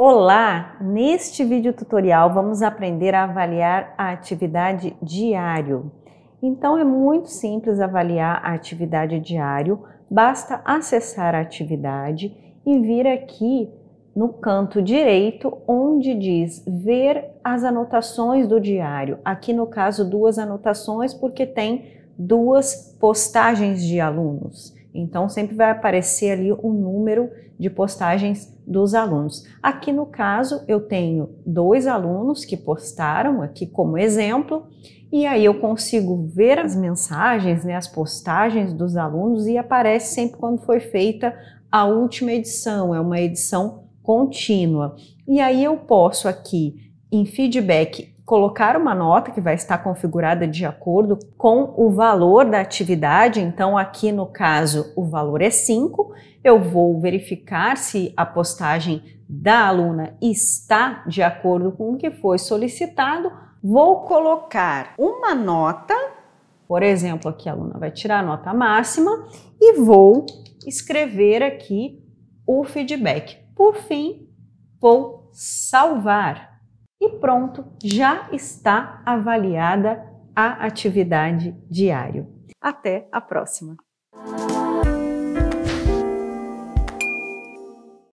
Olá! Neste vídeo tutorial vamos aprender a avaliar a atividade diário. Então é muito simples avaliar a atividade diário, basta acessar a atividade e vir aqui no canto direito onde diz ver as anotações do diário. Aqui no caso duas anotações porque tem duas postagens de alunos. Então, sempre vai aparecer ali o número de postagens dos alunos. Aqui no caso, eu tenho dois alunos que postaram aqui como exemplo, e aí eu consigo ver as mensagens, né, as postagens dos alunos, e aparece sempre quando foi feita a última edição, é uma edição contínua. E aí eu posso aqui, em feedback colocar uma nota que vai estar configurada de acordo com o valor da atividade. Então, aqui no caso, o valor é 5. Eu vou verificar se a postagem da aluna está de acordo com o que foi solicitado. Vou colocar uma nota, por exemplo, aqui a aluna vai tirar a nota máxima e vou escrever aqui o feedback. Por fim, vou salvar e pronto, já está avaliada a atividade diária. Até a próxima!